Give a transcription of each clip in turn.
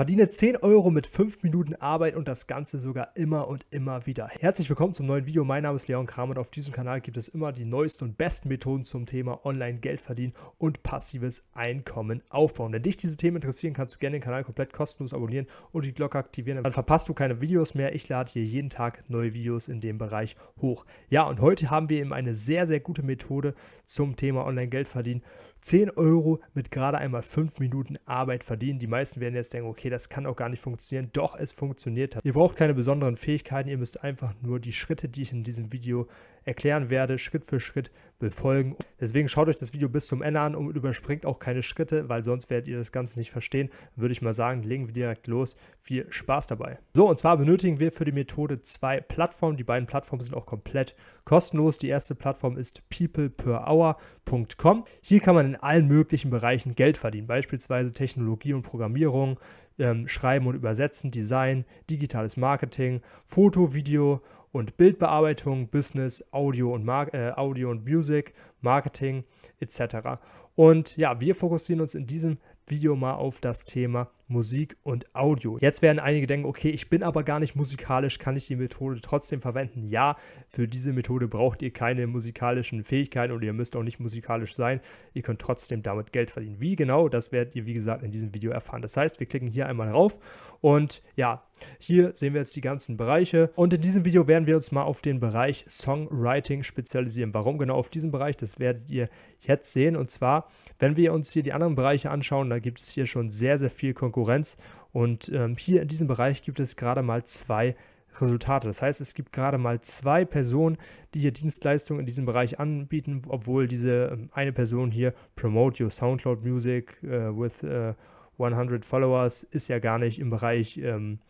Verdiene 10 Euro mit 5 Minuten Arbeit und das Ganze sogar immer und immer wieder. Herzlich willkommen zum neuen Video. Mein Name ist Leon Kram und auf diesem Kanal gibt es immer die neuesten und besten Methoden zum Thema Online-Geld verdienen und passives Einkommen aufbauen. Wenn dich diese Themen interessieren, kannst du gerne den Kanal komplett kostenlos abonnieren und die Glocke aktivieren. Dann verpasst du keine Videos mehr. Ich lade hier jeden Tag neue Videos in dem Bereich hoch. Ja, und heute haben wir eben eine sehr, sehr gute Methode zum Thema Online-Geld verdienen 10 Euro mit gerade einmal 5 Minuten Arbeit verdienen. Die meisten werden jetzt denken, okay, das kann auch gar nicht funktionieren. Doch, es funktioniert. Ihr braucht keine besonderen Fähigkeiten. Ihr müsst einfach nur die Schritte, die ich in diesem Video erklären werde, Schritt für Schritt befolgen. Deswegen schaut euch das Video bis zum Ende an und überspringt auch keine Schritte, weil sonst werdet ihr das Ganze nicht verstehen. Würde ich mal sagen, legen wir direkt los. Viel Spaß dabei. So, und zwar benötigen wir für die Methode zwei Plattformen. Die beiden Plattformen sind auch komplett kostenlos. Die erste Plattform ist peopleperhour.com. Hier kann man in allen möglichen Bereichen Geld verdienen, beispielsweise Technologie und Programmierung, ähm, Schreiben und Übersetzen, Design, digitales Marketing, Foto, Video und Bildbearbeitung, Business, Audio und, Mar äh, Audio und Music, Marketing etc. Und ja, wir fokussieren uns in diesem Video mal auf das Thema Musik und Audio. Jetzt werden einige denken, okay, ich bin aber gar nicht musikalisch, kann ich die Methode trotzdem verwenden? Ja, für diese Methode braucht ihr keine musikalischen Fähigkeiten und ihr müsst auch nicht musikalisch sein. Ihr könnt trotzdem damit Geld verdienen. Wie genau, das werdet ihr, wie gesagt, in diesem Video erfahren. Das heißt, wir klicken hier einmal rauf und ja, hier sehen wir jetzt die ganzen Bereiche und in diesem Video werden wir uns mal auf den Bereich Songwriting spezialisieren. Warum genau auf diesen Bereich, das werdet ihr jetzt sehen und zwar, wenn wir uns hier die anderen Bereiche anschauen, da gibt es hier schon sehr, sehr viel Konkurrenz Konkurrenz. Und ähm, hier in diesem Bereich gibt es gerade mal zwei Resultate. Das heißt, es gibt gerade mal zwei Personen, die hier Dienstleistungen in diesem Bereich anbieten, obwohl diese ähm, eine Person hier Promote Your SoundCloud Music uh, with uh, äh, 100 Followers ist ja gar nicht im Bereich ähm,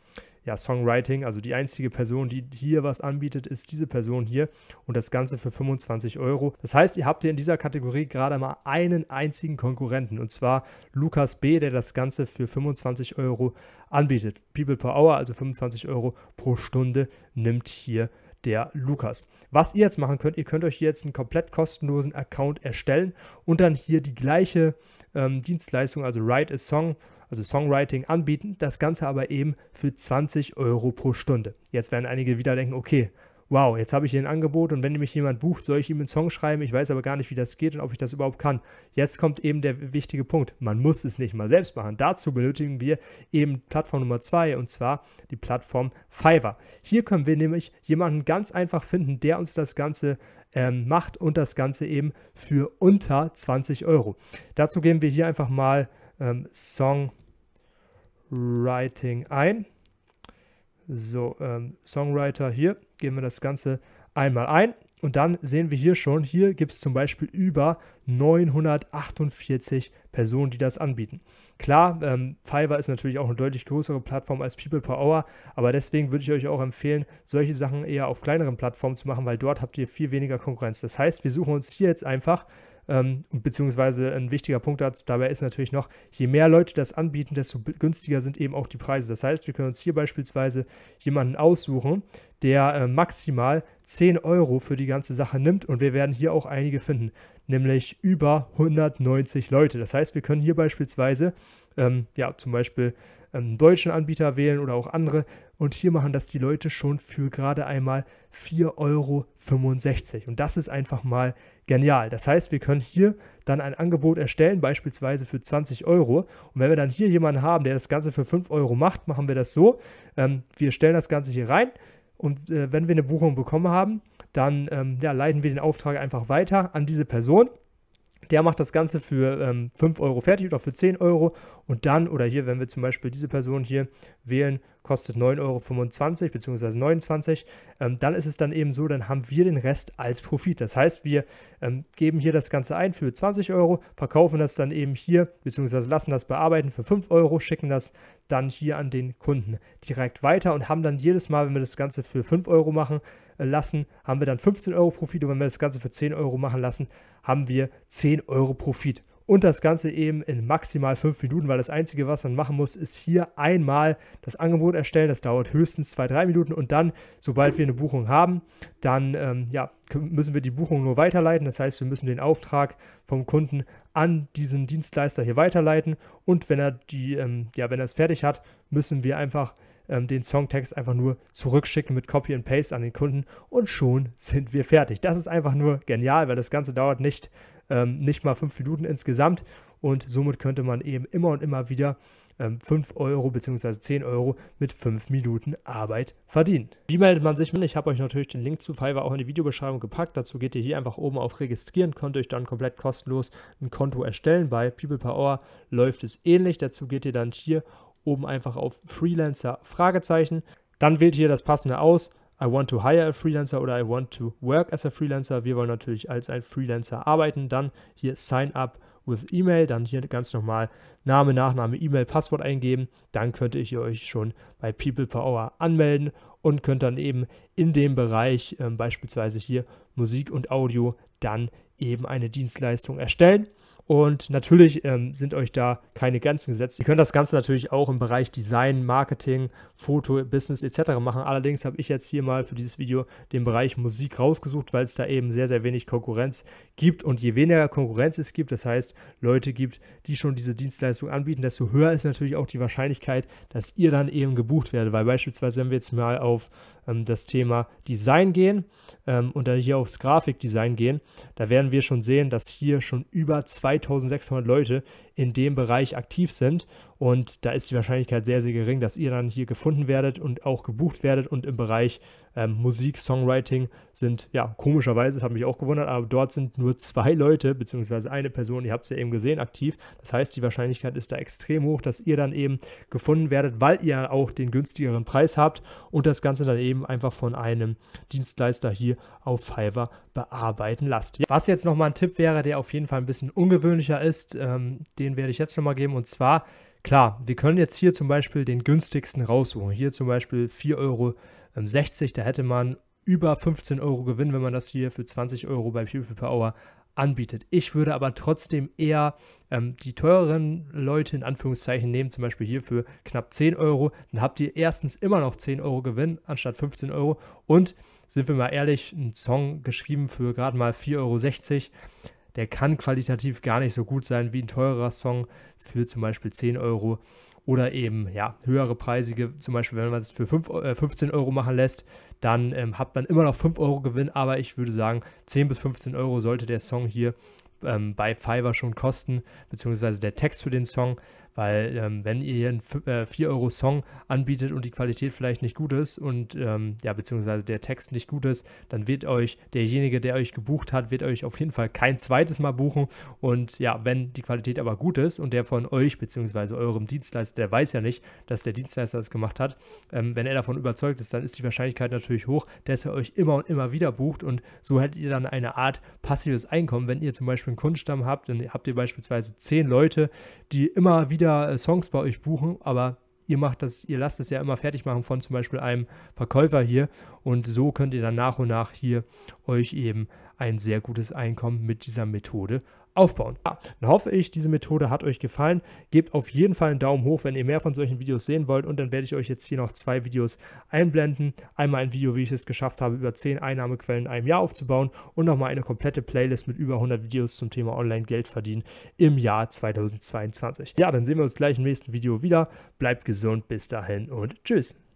ja, Songwriting. Also die einzige Person, die hier was anbietet, ist diese Person hier und das Ganze für 25 Euro. Das heißt, ihr habt hier in dieser Kategorie gerade mal einen einzigen Konkurrenten und zwar Lukas B., der das Ganze für 25 Euro anbietet. People per Hour, also 25 Euro pro Stunde, nimmt hier der Lukas. Was ihr jetzt machen könnt, ihr könnt euch jetzt einen komplett kostenlosen Account erstellen und dann hier die gleiche ähm, Dienstleistung, also Write a Song, also Songwriting, anbieten, das Ganze aber eben für 20 Euro pro Stunde. Jetzt werden einige wieder denken, okay, wow, jetzt habe ich hier ein Angebot und wenn mich jemand bucht, soll ich ihm einen Song schreiben, ich weiß aber gar nicht, wie das geht und ob ich das überhaupt kann. Jetzt kommt eben der wichtige Punkt, man muss es nicht mal selbst machen. Dazu benötigen wir eben Plattform Nummer 2 und zwar die Plattform Fiverr. Hier können wir nämlich jemanden ganz einfach finden, der uns das Ganze ähm, macht und das Ganze eben für unter 20 Euro. Dazu geben wir hier einfach mal ähm, Song Writing ein. So, ähm, Songwriter hier, geben wir das Ganze einmal ein. Und dann sehen wir hier schon, hier gibt es zum Beispiel über 948 Personen, die das anbieten. Klar, ähm, Fiverr ist natürlich auch eine deutlich größere Plattform als People per Hour, aber deswegen würde ich euch auch empfehlen, solche Sachen eher auf kleineren Plattformen zu machen, weil dort habt ihr viel weniger Konkurrenz. Das heißt, wir suchen uns hier jetzt einfach ähm, beziehungsweise ein wichtiger Punkt dabei ist natürlich noch, je mehr Leute das anbieten, desto günstiger sind eben auch die Preise. Das heißt, wir können uns hier beispielsweise jemanden aussuchen, der äh, maximal 10 Euro für die ganze Sache nimmt und wir werden hier auch einige finden, nämlich über 190 Leute. Das heißt, wir können hier beispielsweise, ähm, ja, zum Beispiel ähm, deutschen Anbieter wählen oder auch andere. Und hier machen das die Leute schon für gerade einmal 4,65 Euro. Und das ist einfach mal genial. Das heißt, wir können hier dann ein Angebot erstellen, beispielsweise für 20 Euro. Und wenn wir dann hier jemanden haben, der das Ganze für 5 Euro macht, machen wir das so. Ähm, wir stellen das Ganze hier rein. Und äh, wenn wir eine Buchung bekommen haben, dann ähm, ja, leiten wir den Auftrag einfach weiter an diese Person. Der macht das Ganze für ähm, 5 Euro fertig oder für 10 Euro und dann, oder hier, wenn wir zum Beispiel diese Person hier wählen, kostet 9,25 Euro bzw. 29, ähm, dann ist es dann eben so, dann haben wir den Rest als Profit. Das heißt, wir ähm, geben hier das Ganze ein für 20 Euro, verkaufen das dann eben hier bzw. lassen das bearbeiten für 5 Euro, schicken das dann hier an den Kunden direkt weiter und haben dann jedes Mal, wenn wir das Ganze für 5 Euro machen äh, lassen, haben wir dann 15 Euro Profit und wenn wir das Ganze für 10 Euro machen lassen, haben wir 10 Euro Profit. Und das Ganze eben in maximal fünf Minuten, weil das Einzige, was man machen muss, ist hier einmal das Angebot erstellen. Das dauert höchstens zwei, drei Minuten. Und dann, sobald wir eine Buchung haben, dann ähm, ja, müssen wir die Buchung nur weiterleiten. Das heißt, wir müssen den Auftrag vom Kunden an diesen Dienstleister hier weiterleiten. Und wenn er die, ähm, ja, wenn er es fertig hat, müssen wir einfach ähm, den Songtext einfach nur zurückschicken mit Copy and Paste an den Kunden und schon sind wir fertig. Das ist einfach nur genial, weil das Ganze dauert nicht ähm, nicht mal fünf Minuten insgesamt. Und somit könnte man eben immer und immer wieder 5 ähm, Euro bzw. 10 Euro mit 5 Minuten Arbeit verdienen. Wie meldet man sich? Ich habe euch natürlich den Link zu Fiverr auch in die Videobeschreibung gepackt. Dazu geht ihr hier einfach oben auf Registrieren, könnt euch dann komplett kostenlos ein Konto erstellen. Bei People per Hour läuft es ähnlich. Dazu geht ihr dann hier oben einfach auf Freelancer Fragezeichen. Dann wählt ihr das passende aus I want to hire a Freelancer oder I want to work as a Freelancer. Wir wollen natürlich als ein Freelancer arbeiten. Dann hier Sign up with E-Mail, dann hier ganz normal Name, Nachname, E-Mail, Passwort eingeben. Dann könnte ich euch schon bei People per Hour anmelden und könnt dann eben in dem Bereich, äh, beispielsweise hier Musik und Audio, dann eben eine Dienstleistung erstellen. Und natürlich ähm, sind euch da keine Grenzen gesetzt. Ihr könnt das Ganze natürlich auch im Bereich Design, Marketing, Foto, Business etc. machen. Allerdings habe ich jetzt hier mal für dieses Video den Bereich Musik rausgesucht, weil es da eben sehr, sehr wenig Konkurrenz gibt. Und je weniger Konkurrenz es gibt, das heißt Leute gibt, die schon diese Dienstleistung anbieten, desto höher ist natürlich auch die Wahrscheinlichkeit, dass ihr dann eben gebucht werdet. Weil beispielsweise, wenn wir jetzt mal auf ähm, das Thema Design gehen ähm, und dann hier aufs Grafikdesign gehen, da werden wir schon sehen, dass hier schon über zwei 3600 Leute in dem Bereich aktiv sind. Und da ist die Wahrscheinlichkeit sehr, sehr gering, dass ihr dann hier gefunden werdet und auch gebucht werdet. Und im Bereich ähm, Musik, Songwriting sind, ja, komischerweise, das hat mich auch gewundert, aber dort sind nur zwei Leute, beziehungsweise eine Person, ihr habt es ja eben gesehen, aktiv. Das heißt, die Wahrscheinlichkeit ist da extrem hoch, dass ihr dann eben gefunden werdet, weil ihr auch den günstigeren Preis habt und das Ganze dann eben einfach von einem Dienstleister hier auf Fiverr bearbeiten lasst. Was jetzt nochmal ein Tipp wäre, der auf jeden Fall ein bisschen ungewöhnlicher ist, ähm, den den werde ich jetzt nochmal geben. Und zwar, klar, wir können jetzt hier zum Beispiel den günstigsten raussuchen. Hier zum Beispiel 4,60 Euro. Ähm, da hätte man über 15 Euro Gewinn, wenn man das hier für 20 Euro bei People per Hour anbietet. Ich würde aber trotzdem eher ähm, die teureren Leute in Anführungszeichen nehmen, zum Beispiel hier für knapp 10 Euro. Dann habt ihr erstens immer noch 10 Euro Gewinn anstatt 15 Euro. Und sind wir mal ehrlich, ein Song geschrieben für gerade mal 4,60 Euro der kann qualitativ gar nicht so gut sein wie ein teurerer Song für zum Beispiel 10 Euro oder eben ja, höhere Preisige, zum Beispiel wenn man es für 5, äh, 15 Euro machen lässt, dann ähm, hat man immer noch 5 Euro Gewinn, aber ich würde sagen, 10 bis 15 Euro sollte der Song hier ähm, bei Fiverr schon kosten, beziehungsweise der Text für den Song, weil ähm, wenn ihr einen äh, 4-Euro-Song anbietet und die Qualität vielleicht nicht gut ist und ähm, ja, beziehungsweise der Text nicht gut ist, dann wird euch derjenige, der euch gebucht hat, wird euch auf jeden Fall kein zweites Mal buchen. Und ja, wenn die Qualität aber gut ist und der von euch, beziehungsweise eurem Dienstleister, der weiß ja nicht, dass der Dienstleister das gemacht hat, ähm, wenn er davon überzeugt ist, dann ist die Wahrscheinlichkeit natürlich hoch, dass er euch immer und immer wieder bucht. Und so hättet ihr dann eine Art passives Einkommen. Wenn ihr zum Beispiel einen Kundenstamm habt, dann habt ihr beispielsweise zehn Leute, die immer wieder mega äh, Songs bei euch buchen, aber ihr macht das, ihr lasst es ja immer fertig machen von zum Beispiel einem Verkäufer hier und so könnt ihr dann nach und nach hier euch eben ein sehr gutes Einkommen mit dieser Methode aufbauen. Ja, dann hoffe ich, diese Methode hat euch gefallen. Gebt auf jeden Fall einen Daumen hoch, wenn ihr mehr von solchen Videos sehen wollt. Und dann werde ich euch jetzt hier noch zwei Videos einblenden. Einmal ein Video, wie ich es geschafft habe, über 10 Einnahmequellen in einem Jahr aufzubauen und nochmal eine komplette Playlist mit über 100 Videos zum Thema Online-Geld verdienen im Jahr 2022. Ja, dann sehen wir uns gleich im nächsten Video wieder. Bleibt gesund, bis dahin und tschüss.